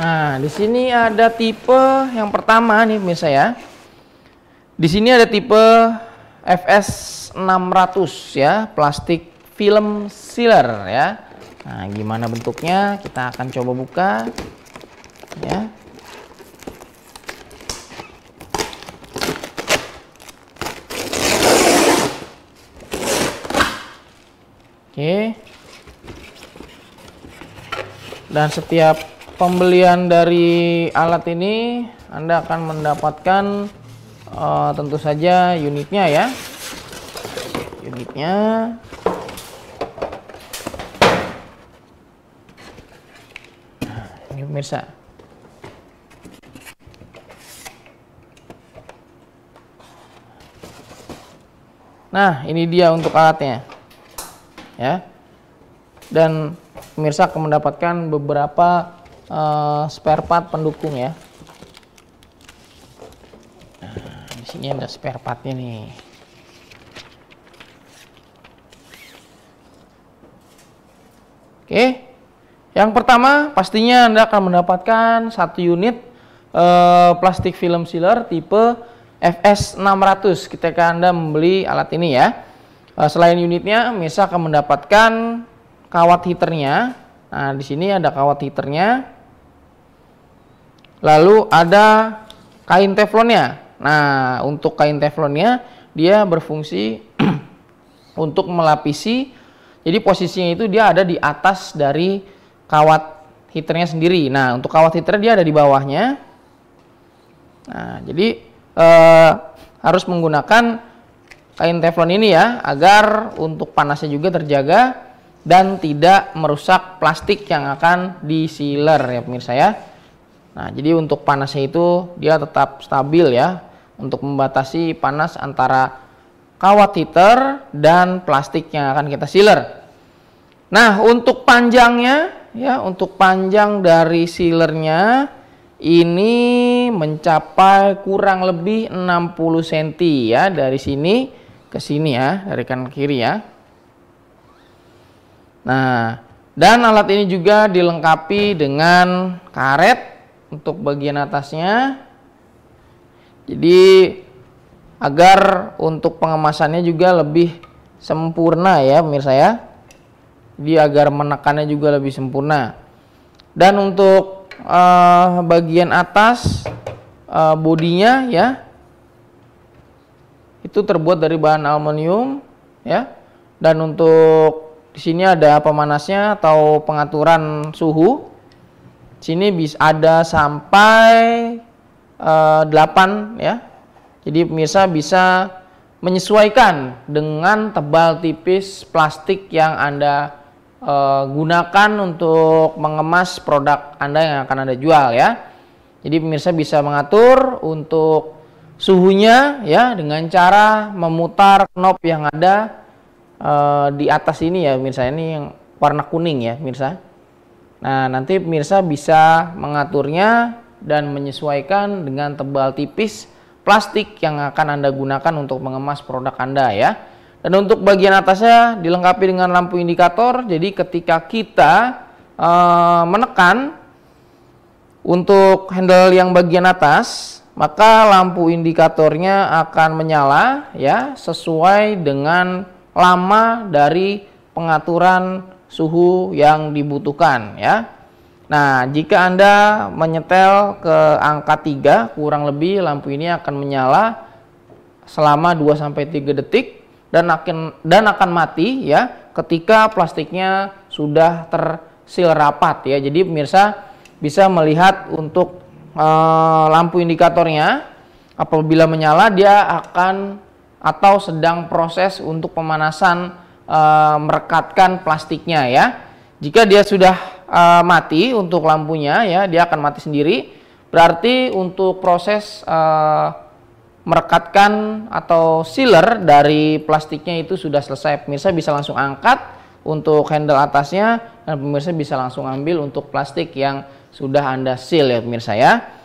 Nah, di sini ada tipe yang pertama nih pemirsa ya. Di sini ada tipe FS 600 ya, plastik film sealer ya. Nah, gimana bentuknya? Kita akan coba buka ya. Oke. Dan setiap pembelian dari alat ini Anda akan mendapatkan uh, tentu saja unitnya ya unitnya nah, ini pemirsa nah ini dia untuk alatnya ya dan pemirsa akan mendapatkan beberapa uh, spare part pendukung ya. Nah, di sini ada spare partnya nih. Oke, yang pertama pastinya Anda akan mendapatkan satu unit uh, plastik film sealer tipe FS600 ketika Anda membeli alat ini ya. Eh, selain unitnya, Mesa akan mendapatkan kawat heaternya. Nah, di sini ada kawat heaternya Lalu ada kain teflonnya. Nah, untuk kain teflonnya dia berfungsi untuk melapisi. Jadi posisinya itu dia ada di atas dari kawat heaternya sendiri. Nah, untuk kawat heater dia ada di bawahnya. Nah, jadi eh, harus menggunakan kain teflon ini ya agar untuk panasnya juga terjaga dan tidak merusak plastik yang akan disiler ya pemirsa ya. Nah, jadi untuk panasnya itu dia tetap stabil ya untuk membatasi panas antara kawat heater dan plastik yang akan kita sealer. Nah, untuk panjangnya ya, untuk panjang dari sealernya ini mencapai kurang lebih 60 cm ya dari sini ke sini ya, dari kanan ke kiri ya. Nah, dan alat ini juga dilengkapi dengan karet untuk bagian atasnya. Jadi agar untuk pengemasannya juga lebih sempurna ya pemirsa ya. Jadi agar menekannya juga lebih sempurna. Dan untuk uh, bagian atas uh, bodinya ya itu terbuat dari bahan aluminium ya. Dan untuk di sini ada pemanasnya atau pengaturan suhu sini bisa ada sampai uh, eh, 8 ya. Jadi pemirsa bisa menyesuaikan dengan tebal tipis plastik yang Anda uh, gunakan untuk mengemas produk Anda yang akan Anda jual ya. Jadi pemirsa bisa mengatur untuk suhunya ya dengan cara memutar knob yang ada uh, di atas ini ya pemirsa ini yang warna kuning ya pemirsa Nah, nanti pemirsa bisa mengaturnya dan menyesuaikan dengan tebal tipis plastik yang akan Anda gunakan untuk mengemas produk Anda ya. Dan untuk bagian atasnya dilengkapi dengan lampu indikator. Jadi ketika kita e, menekan untuk handle yang bagian atas, maka lampu indikatornya akan menyala ya sesuai dengan lama dari pengaturan suhu yang dibutuhkan ya. Nah, jika Anda menyetel ke angka 3 kurang lebih lampu ini akan menyala selama 2 sampai 3 detik dan akan dan akan mati ya ketika plastiknya sudah tersil rapat ya. Jadi pemirsa bisa melihat untuk e, lampu indikatornya apabila menyala dia akan atau sedang proses untuk pemanasan e, merekatkan plastiknya ya. Jika dia sudah e, mati untuk lampunya ya, dia akan mati sendiri. Berarti untuk proses e, merekatkan atau sealer dari plastiknya itu sudah selesai. Pemirsa bisa langsung angkat untuk handle atasnya dan pemirsa bisa langsung ambil untuk plastik yang sudah Anda seal ya pemirsa ya.